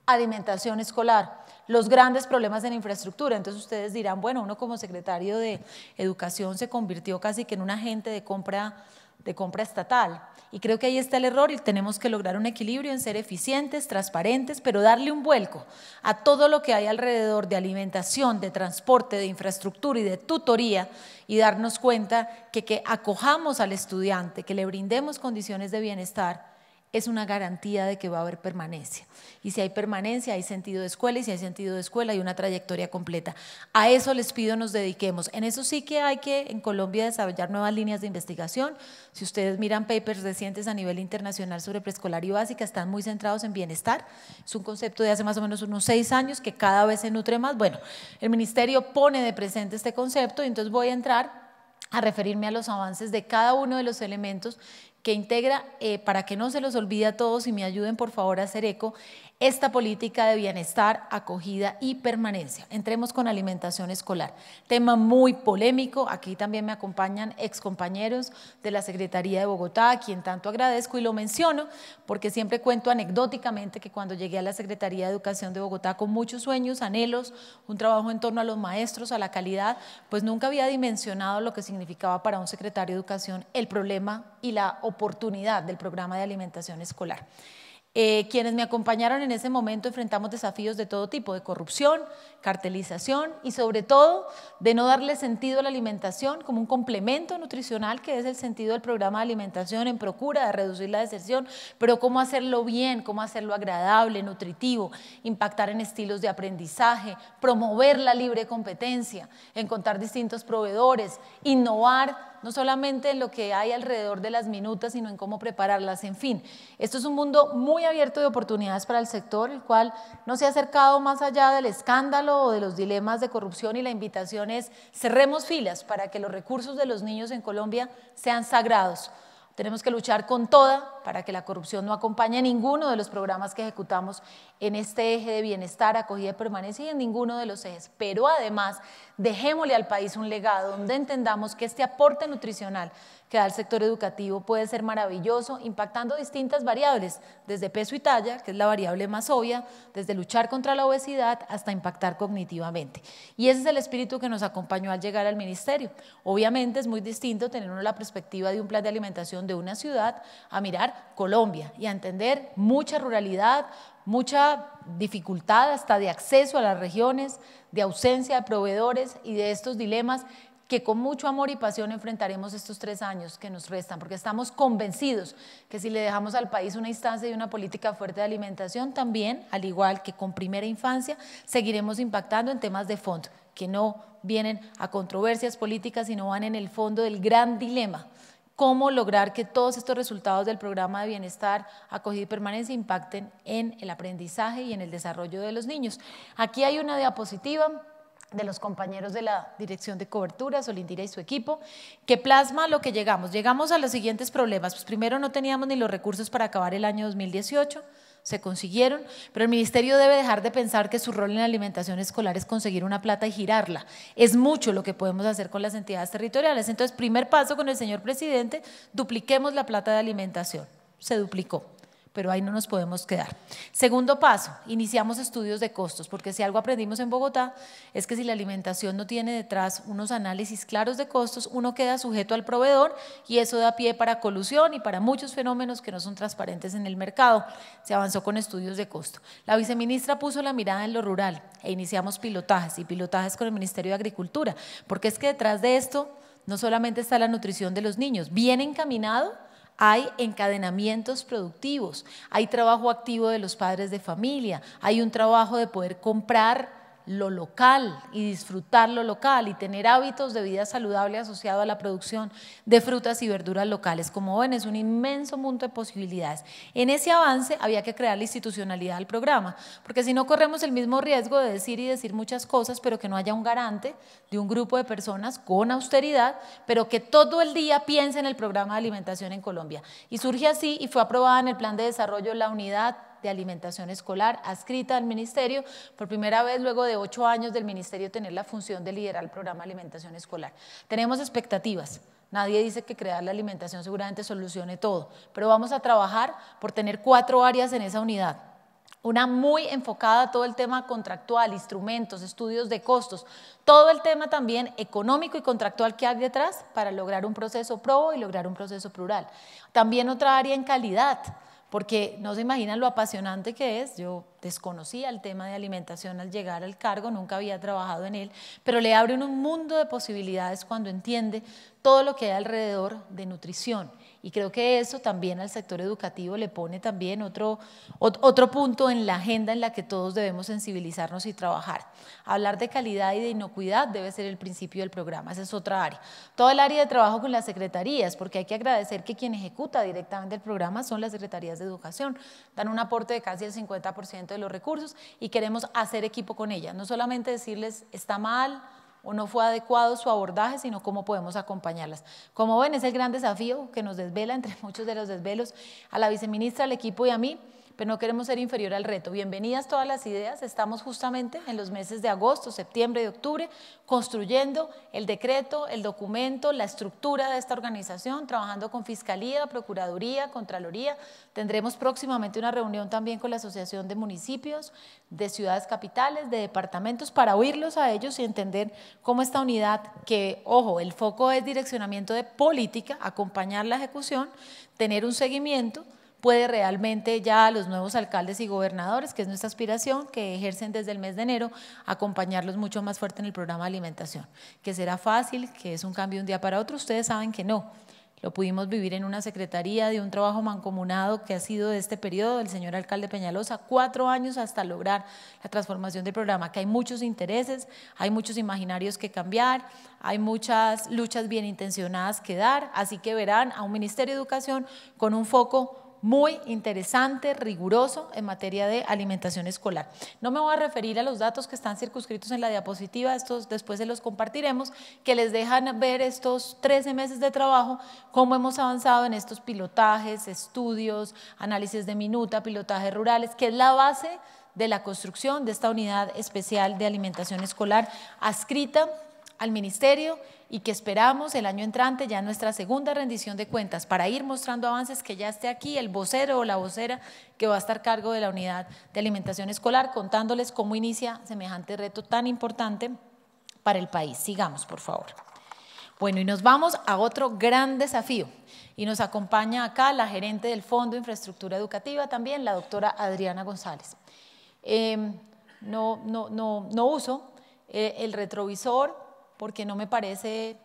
alimentación escolar los grandes problemas en infraestructura. Entonces ustedes dirán, bueno, uno como secretario de Educación se convirtió casi que en un agente de compra de compra estatal. Y creo que ahí está el error y tenemos que lograr un equilibrio en ser eficientes, transparentes, pero darle un vuelco a todo lo que hay alrededor de alimentación, de transporte, de infraestructura y de tutoría y darnos cuenta que, que acojamos al estudiante, que le brindemos condiciones de bienestar es una garantía de que va a haber permanencia. Y si hay permanencia, hay sentido de escuela, y si hay sentido de escuela, hay una trayectoria completa. A eso les pido nos dediquemos. En eso sí que hay que en Colombia desarrollar nuevas líneas de investigación. Si ustedes miran papers recientes a nivel internacional sobre preescolar y básica, están muy centrados en bienestar. Es un concepto de hace más o menos unos seis años que cada vez se nutre más. Bueno, el ministerio pone de presente este concepto y entonces voy a entrar a referirme a los avances de cada uno de los elementos que integra, eh, para que no se los olvide a todos y me ayuden por favor a hacer eco, esta política de bienestar, acogida y permanencia. Entremos con alimentación escolar, tema muy polémico. Aquí también me acompañan excompañeros de la Secretaría de Bogotá, a quien tanto agradezco y lo menciono porque siempre cuento anecdóticamente que cuando llegué a la Secretaría de Educación de Bogotá con muchos sueños, anhelos, un trabajo en torno a los maestros, a la calidad, pues nunca había dimensionado lo que significaba para un secretario de Educación el problema y la oportunidad del programa de alimentación escolar. Eh, quienes me acompañaron en ese momento enfrentamos desafíos de todo tipo, de corrupción, cartelización y sobre todo de no darle sentido a la alimentación como un complemento nutricional, que es el sentido del programa de alimentación en procura de reducir la deserción, pero cómo hacerlo bien, cómo hacerlo agradable, nutritivo, impactar en estilos de aprendizaje, promover la libre competencia, encontrar distintos proveedores, innovar no solamente en lo que hay alrededor de las minutas, sino en cómo prepararlas, en fin. Esto es un mundo muy abierto de oportunidades para el sector, el cual no se ha acercado más allá del escándalo o de los dilemas de corrupción y la invitación es cerremos filas para que los recursos de los niños en Colombia sean sagrados. Tenemos que luchar con toda para que la corrupción no acompañe a ninguno de los programas que ejecutamos en este eje de bienestar, acogida y permanencia y en ninguno de los ejes. Pero además, dejémosle al país un legado donde entendamos que este aporte nutricional que da el sector educativo puede ser maravilloso, impactando distintas variables, desde peso y talla, que es la variable más obvia, desde luchar contra la obesidad hasta impactar cognitivamente. Y ese es el espíritu que nos acompañó al llegar al ministerio. Obviamente es muy distinto tener uno la perspectiva de un plan de alimentación de una ciudad a mirar Colombia y a entender mucha ruralidad, mucha dificultad hasta de acceso a las regiones, de ausencia de proveedores y de estos dilemas que con mucho amor y pasión enfrentaremos estos tres años que nos restan, porque estamos convencidos que si le dejamos al país una instancia y una política fuerte de alimentación, también, al igual que con primera infancia, seguiremos impactando en temas de fondo, que no vienen a controversias políticas, sino van en el fondo del gran dilema cómo lograr que todos estos resultados del programa de bienestar, acogida y permanencia impacten en el aprendizaje y en el desarrollo de los niños. Aquí hay una diapositiva de los compañeros de la Dirección de Cobertura, Solindira y su equipo, que plasma lo que llegamos. Llegamos a los siguientes problemas. Pues primero no teníamos ni los recursos para acabar el año 2018 se consiguieron, pero el ministerio debe dejar de pensar que su rol en la alimentación escolar es conseguir una plata y girarla. Es mucho lo que podemos hacer con las entidades territoriales. Entonces, primer paso con el señor presidente, dupliquemos la plata de alimentación. Se duplicó pero ahí no nos podemos quedar. Segundo paso, iniciamos estudios de costos, porque si algo aprendimos en Bogotá es que si la alimentación no tiene detrás unos análisis claros de costos, uno queda sujeto al proveedor y eso da pie para colusión y para muchos fenómenos que no son transparentes en el mercado. Se avanzó con estudios de costo. La viceministra puso la mirada en lo rural e iniciamos pilotajes y pilotajes con el Ministerio de Agricultura, porque es que detrás de esto no solamente está la nutrición de los niños, bien encaminado hay encadenamientos productivos, hay trabajo activo de los padres de familia, hay un trabajo de poder comprar lo local y disfrutar lo local y tener hábitos de vida saludable asociado a la producción de frutas y verduras locales. Como ven, es un inmenso mundo de posibilidades. En ese avance había que crear la institucionalidad del programa, porque si no corremos el mismo riesgo de decir y decir muchas cosas, pero que no haya un garante de un grupo de personas con austeridad, pero que todo el día piense en el programa de alimentación en Colombia. Y surge así y fue aprobada en el plan de desarrollo la unidad de Alimentación Escolar, adscrita al Ministerio, por primera vez luego de ocho años del Ministerio tener la función de liderar el programa Alimentación Escolar. Tenemos expectativas. Nadie dice que crear la alimentación seguramente solucione todo, pero vamos a trabajar por tener cuatro áreas en esa unidad. Una muy enfocada a todo el tema contractual, instrumentos, estudios de costos, todo el tema también económico y contractual que hay detrás para lograr un proceso pro y lograr un proceso plural. También otra área en calidad porque no se imaginan lo apasionante que es. Yo desconocía el tema de alimentación al llegar al cargo, nunca había trabajado en él, pero le abre un mundo de posibilidades cuando entiende todo lo que hay alrededor de nutrición y creo que eso también al sector educativo le pone también otro, otro punto en la agenda en la que todos debemos sensibilizarnos y trabajar. Hablar de calidad y de inocuidad debe ser el principio del programa, esa es otra área. toda el área de trabajo con las secretarías, porque hay que agradecer que quien ejecuta directamente el programa son las secretarías de educación. Dan un aporte de casi el 50% de los recursos y queremos hacer equipo con ellas. No solamente decirles está mal, o no fue adecuado su abordaje, sino cómo podemos acompañarlas. Como ven, es el gran desafío que nos desvela, entre muchos de los desvelos, a la viceministra, al equipo y a mí pero no queremos ser inferior al reto. Bienvenidas todas las ideas. Estamos justamente en los meses de agosto, septiembre y octubre construyendo el decreto, el documento, la estructura de esta organización, trabajando con Fiscalía, Procuraduría, Contraloría. Tendremos próximamente una reunión también con la Asociación de Municipios, de Ciudades Capitales, de Departamentos, para oírlos a ellos y entender cómo esta unidad, que, ojo, el foco es direccionamiento de política, acompañar la ejecución, tener un seguimiento puede realmente ya los nuevos alcaldes y gobernadores, que es nuestra aspiración, que ejercen desde el mes de enero, acompañarlos mucho más fuerte en el programa de alimentación, que será fácil, que es un cambio de un día para otro, ustedes saben que no. Lo pudimos vivir en una secretaría de un trabajo mancomunado que ha sido de este periodo del señor alcalde Peñalosa, cuatro años hasta lograr la transformación del programa, que hay muchos intereses, hay muchos imaginarios que cambiar, hay muchas luchas bien intencionadas que dar, así que verán a un Ministerio de Educación con un foco muy interesante, riguroso en materia de alimentación escolar. No me voy a referir a los datos que están circunscritos en la diapositiva, estos después se los compartiremos, que les dejan ver estos 13 meses de trabajo, cómo hemos avanzado en estos pilotajes, estudios, análisis de minuta, pilotajes rurales, que es la base de la construcción de esta unidad especial de alimentación escolar adscrita al ministerio y que esperamos el año entrante ya nuestra segunda rendición de cuentas para ir mostrando avances que ya esté aquí el vocero o la vocera que va a estar cargo de la unidad de alimentación escolar contándoles cómo inicia semejante reto tan importante para el país. Sigamos, por favor. Bueno, y nos vamos a otro gran desafío. Y nos acompaña acá la gerente del Fondo de Infraestructura Educativa también, la doctora Adriana González. Em, no, no, no, uso eh, el retrovisor, porque no me parece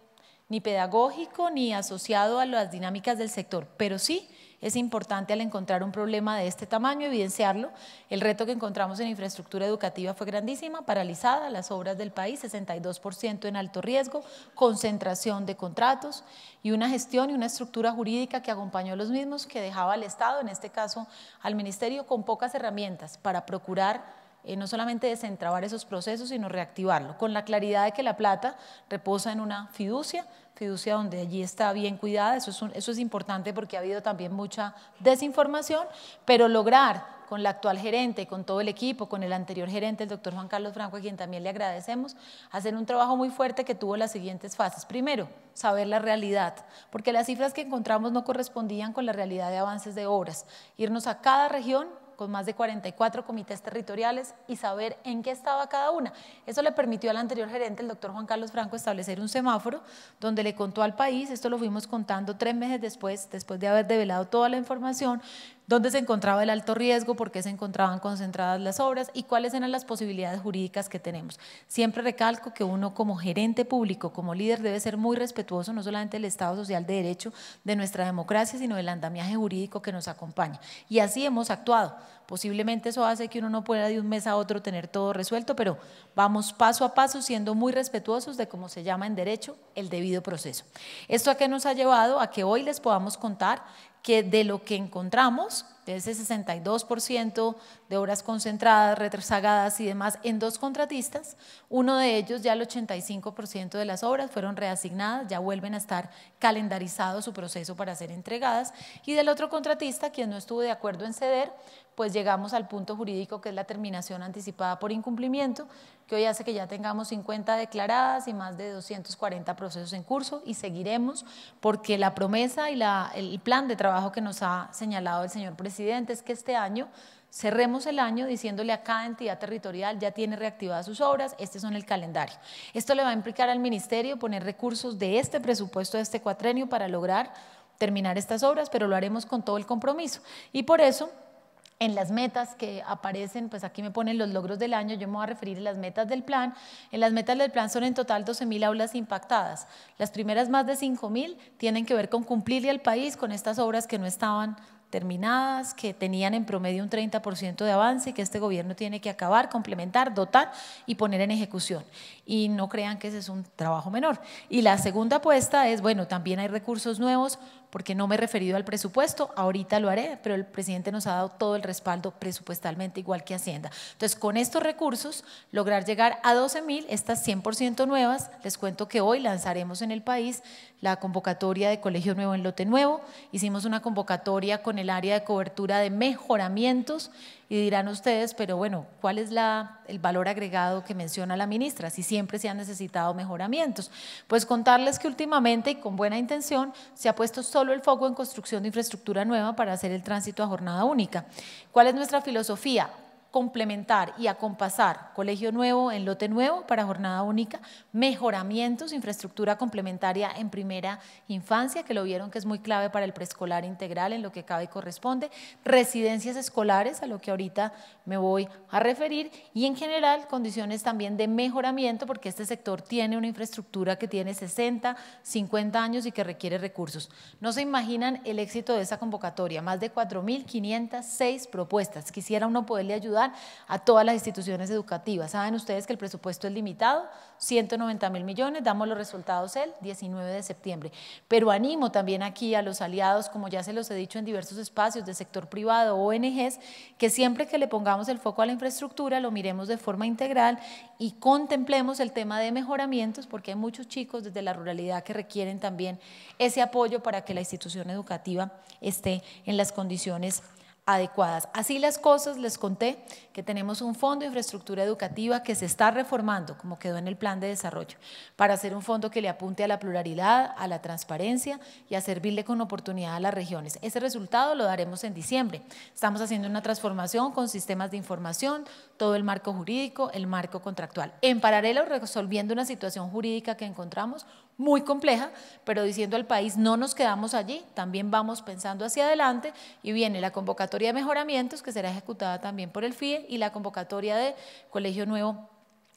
ni pedagógico ni asociado a las dinámicas del sector, pero sí es importante al encontrar un problema de este tamaño evidenciarlo. El reto que encontramos en infraestructura educativa fue grandísima, paralizada, las obras del país, 62% en alto riesgo, concentración de contratos y una gestión y una estructura jurídica que acompañó a los mismos que dejaba al Estado, en este caso al Ministerio, con pocas herramientas para procurar eh, no solamente desentrabar esos procesos, sino reactivarlo, con la claridad de que la plata reposa en una fiducia, fiducia donde allí está bien cuidada, eso es, eso es importante porque ha habido también mucha desinformación, pero lograr con la actual gerente, con todo el equipo, con el anterior gerente, el doctor Juan Carlos Franco, a quien también le agradecemos, hacer un trabajo muy fuerte que tuvo las siguientes fases. Primero, saber la realidad, porque las cifras que encontramos no correspondían con la realidad de avances de obras. Irnos a cada región con más de 44 comités territoriales y saber en qué estaba cada una. Eso le permitió al anterior gerente, el doctor Juan Carlos Franco, establecer un semáforo donde le contó al país, esto lo fuimos contando tres meses después, después de haber develado toda la información, dónde se encontraba el alto riesgo, por qué se encontraban concentradas las obras y cuáles eran las posibilidades jurídicas que tenemos. Siempre recalco que uno como gerente público, como líder, debe ser muy respetuoso no solamente del Estado Social de Derecho, de nuestra democracia, sino del andamiaje jurídico que nos acompaña. Y así hemos actuado. Posiblemente eso hace que uno no pueda de un mes a otro tener todo resuelto, pero vamos paso a paso siendo muy respetuosos de cómo se llama en derecho el debido proceso. ¿Esto a qué nos ha llevado? A que hoy les podamos contar que de lo que encontramos, de ese 62% de obras concentradas, retrasagadas y demás en dos contratistas, uno de ellos ya el 85% de las obras fueron reasignadas, ya vuelven a estar calendarizado su proceso para ser entregadas y del otro contratista, quien no estuvo de acuerdo en ceder, pues llegamos al punto jurídico que es la terminación anticipada por incumplimiento, que hoy hace que ya tengamos 50 declaradas y más de 240 procesos en curso y seguiremos porque la promesa y la, el plan de trabajo que nos ha señalado el señor presidente es que este año cerremos el año diciéndole a cada entidad territorial ya tiene reactivadas sus obras, este es el calendario. Esto le va a implicar al ministerio poner recursos de este presupuesto de este cuatrenio para lograr terminar estas obras, pero lo haremos con todo el compromiso. Y por eso en las metas que aparecen, pues aquí me ponen los logros del año, yo me voy a referir a las metas del plan. En las metas del plan son en total 12.000 aulas impactadas. Las primeras más de 5.000 tienen que ver con cumplirle al país con estas obras que no estaban terminadas, que tenían en promedio un 30% de avance y que este gobierno tiene que acabar, complementar, dotar y poner en ejecución. Y no crean que ese es un trabajo menor. Y la segunda apuesta es, bueno, también hay recursos nuevos porque no me he referido al presupuesto, ahorita lo haré, pero el presidente nos ha dado todo el respaldo presupuestalmente, igual que Hacienda. Entonces, con estos recursos, lograr llegar a 12 mil, estas 100% nuevas, les cuento que hoy lanzaremos en el país la convocatoria de Colegio Nuevo en Lote Nuevo, hicimos una convocatoria con el área de cobertura de mejoramientos, y dirán ustedes, pero bueno, ¿cuál es el valor agregado que menciona la ministra? Si siempre se han necesitado mejoramientos. Pues contarles que últimamente y con buena intención se ha puesto solo el foco en construcción de infraestructura nueva para hacer el tránsito a jornada única. ¿Cuál es nuestra filosofía? complementar y acompasar colegio nuevo en lote nuevo para jornada única, mejoramientos, infraestructura complementaria en primera infancia, que lo vieron que es muy clave para el preescolar integral en lo que cabe y corresponde, residencias escolares, a lo que ahorita me voy a referir, y en general condiciones también de mejoramiento, porque este sector tiene una infraestructura que tiene 60, 50 años y que requiere recursos. No se imaginan el éxito de esa convocatoria, más de 4.506 propuestas. Quisiera uno poderle ayudar a todas las instituciones educativas. Saben ustedes que el presupuesto es limitado, 190 mil millones, damos los resultados el 19 de septiembre. Pero animo también aquí a los aliados, como ya se los he dicho en diversos espacios de sector privado, ONGs, que siempre que le pongamos el foco a la infraestructura, lo miremos de forma integral y contemplemos el tema de mejoramientos, porque hay muchos chicos desde la ruralidad que requieren también ese apoyo para que la institución educativa esté en las condiciones adecuadas. Así las cosas, les conté que tenemos un fondo de infraestructura educativa que se está reformando, como quedó en el plan de desarrollo, para hacer un fondo que le apunte a la pluralidad, a la transparencia y a servirle con oportunidad a las regiones. Ese resultado lo daremos en diciembre. Estamos haciendo una transformación con sistemas de información, todo el marco jurídico, el marco contractual. En paralelo, resolviendo una situación jurídica que encontramos muy compleja, pero diciendo al país no nos quedamos allí, también vamos pensando hacia adelante y viene la convocatoria de mejoramientos que será ejecutada también por el FIE y la convocatoria de Colegio Nuevo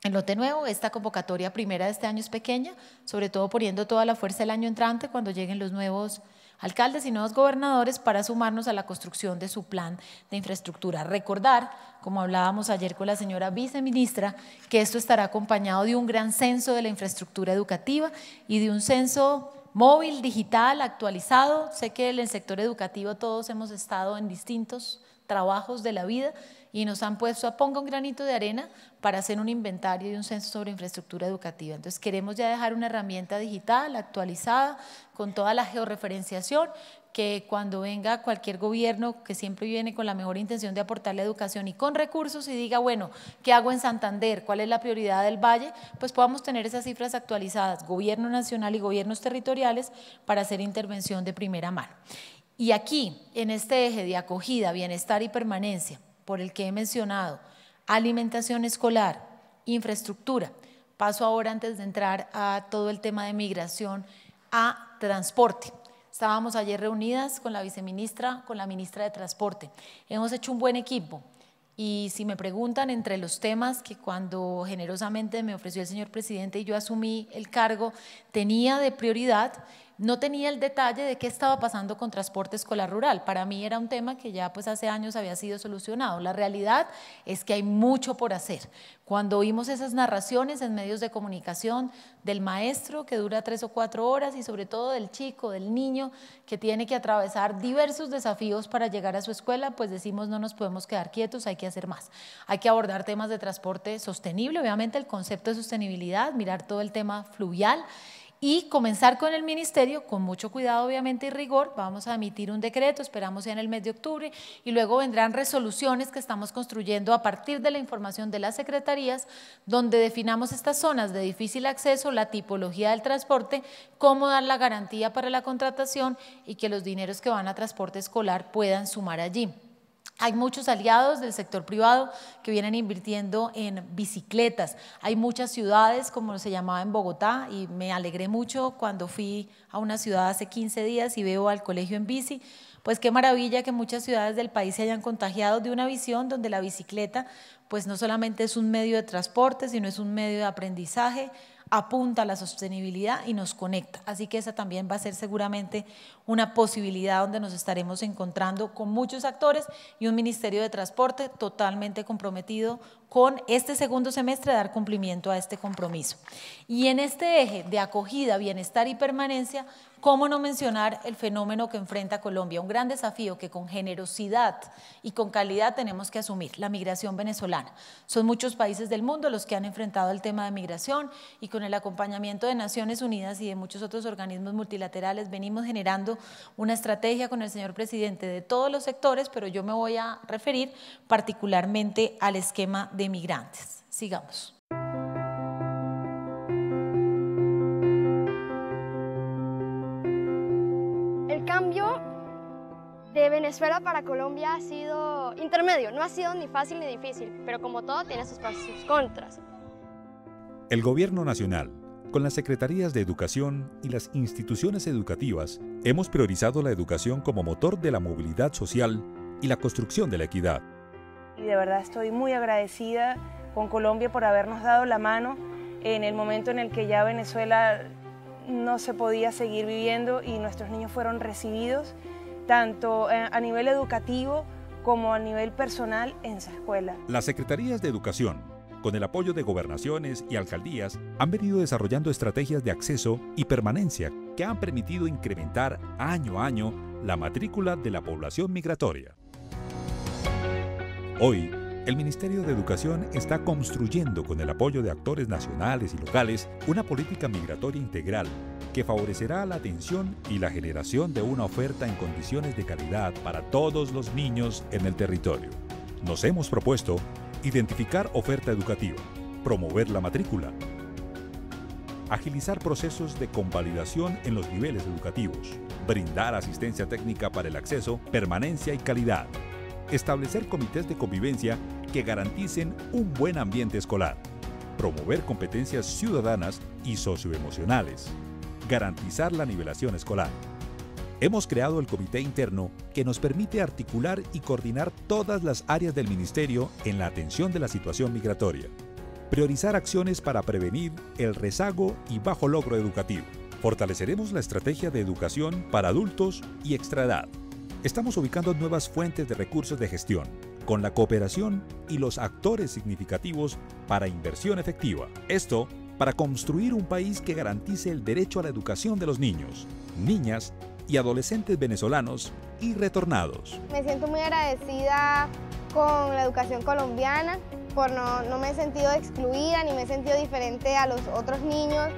en lote nuevo, esta convocatoria primera de este año es pequeña, sobre todo poniendo toda la fuerza el año entrante cuando lleguen los nuevos alcaldes y nuevos gobernadores para sumarnos a la construcción de su plan de infraestructura. Recordar, como hablábamos ayer con la señora viceministra, que esto estará acompañado de un gran censo de la infraestructura educativa y de un censo móvil, digital, actualizado. Sé que en el sector educativo todos hemos estado en distintos trabajos de la vida y nos han puesto a ponga un granito de arena para hacer un inventario y un censo sobre infraestructura educativa. Entonces queremos ya dejar una herramienta digital actualizada con toda la georreferenciación que cuando venga cualquier gobierno que siempre viene con la mejor intención de aportar la educación y con recursos y diga, bueno, ¿qué hago en Santander? ¿Cuál es la prioridad del Valle? Pues podamos tener esas cifras actualizadas, gobierno nacional y gobiernos territoriales, para hacer intervención de primera mano. Y aquí, en este eje de acogida, bienestar y permanencia, por el que he mencionado, alimentación escolar, infraestructura. Paso ahora, antes de entrar a todo el tema de migración, a transporte. Estábamos ayer reunidas con la viceministra, con la ministra de Transporte. Hemos hecho un buen equipo. Y si me preguntan entre los temas que cuando generosamente me ofreció el señor presidente y yo asumí el cargo, tenía de prioridad no tenía el detalle de qué estaba pasando con transporte escolar rural. Para mí era un tema que ya pues hace años había sido solucionado. La realidad es que hay mucho por hacer. Cuando oímos esas narraciones en medios de comunicación del maestro que dura tres o cuatro horas y sobre todo del chico, del niño que tiene que atravesar diversos desafíos para llegar a su escuela, pues decimos no nos podemos quedar quietos, hay que hacer más. Hay que abordar temas de transporte sostenible, obviamente el concepto de sostenibilidad, mirar todo el tema fluvial y comenzar con el ministerio con mucho cuidado, obviamente, y rigor. Vamos a emitir un decreto, esperamos ya en el mes de octubre, y luego vendrán resoluciones que estamos construyendo a partir de la información de las secretarías, donde definamos estas zonas de difícil acceso, la tipología del transporte, cómo dar la garantía para la contratación y que los dineros que van a transporte escolar puedan sumar allí. Hay muchos aliados del sector privado que vienen invirtiendo en bicicletas. Hay muchas ciudades, como se llamaba en Bogotá, y me alegré mucho cuando fui a una ciudad hace 15 días y veo al colegio en bici. Pues qué maravilla que muchas ciudades del país se hayan contagiado de una visión donde la bicicleta pues no solamente es un medio de transporte, sino es un medio de aprendizaje, apunta a la sostenibilidad y nos conecta. Así que esa también va a ser seguramente una posibilidad donde nos estaremos encontrando con muchos actores y un Ministerio de Transporte totalmente comprometido con este segundo semestre dar cumplimiento a este compromiso. Y en este eje de acogida, bienestar y permanencia, ¿Cómo no mencionar el fenómeno que enfrenta Colombia? Un gran desafío que con generosidad y con calidad tenemos que asumir, la migración venezolana. Son muchos países del mundo los que han enfrentado el tema de migración y con el acompañamiento de Naciones Unidas y de muchos otros organismos multilaterales venimos generando una estrategia con el señor presidente de todos los sectores, pero yo me voy a referir particularmente al esquema de migrantes. Sigamos. esfera para Colombia ha sido intermedio, no ha sido ni fácil ni difícil, pero como todo tiene sus pros y sus contras. El Gobierno Nacional, con las Secretarías de Educación y las instituciones educativas, hemos priorizado la educación como motor de la movilidad social y la construcción de la equidad. Y de verdad estoy muy agradecida con Colombia por habernos dado la mano en el momento en el que ya Venezuela no se podía seguir viviendo y nuestros niños fueron recibidos tanto eh, a nivel educativo como a nivel personal en esa escuela. Las secretarías de educación, con el apoyo de gobernaciones y alcaldías, han venido desarrollando estrategias de acceso y permanencia que han permitido incrementar año a año la matrícula de la población migratoria. Hoy, el Ministerio de Educación está construyendo con el apoyo de actores nacionales y locales una política migratoria integral que favorecerá la atención y la generación de una oferta en condiciones de calidad para todos los niños en el territorio. Nos hemos propuesto identificar oferta educativa, promover la matrícula, agilizar procesos de convalidación en los niveles educativos, brindar asistencia técnica para el acceso, permanencia y calidad, establecer comités de convivencia que garanticen un buen ambiente escolar, promover competencias ciudadanas y socioemocionales, garantizar la nivelación escolar. Hemos creado el comité interno que nos permite articular y coordinar todas las áreas del ministerio en la atención de la situación migratoria. Priorizar acciones para prevenir el rezago y bajo logro educativo. Fortaleceremos la estrategia de educación para adultos y extraedad. Estamos ubicando nuevas fuentes de recursos de gestión, con la cooperación y los actores significativos para inversión efectiva. Esto para construir un país que garantice el derecho a la educación de los niños, niñas y adolescentes venezolanos y retornados. Me siento muy agradecida con la educación colombiana, por no, no me he sentido excluida ni me he sentido diferente a los otros niños.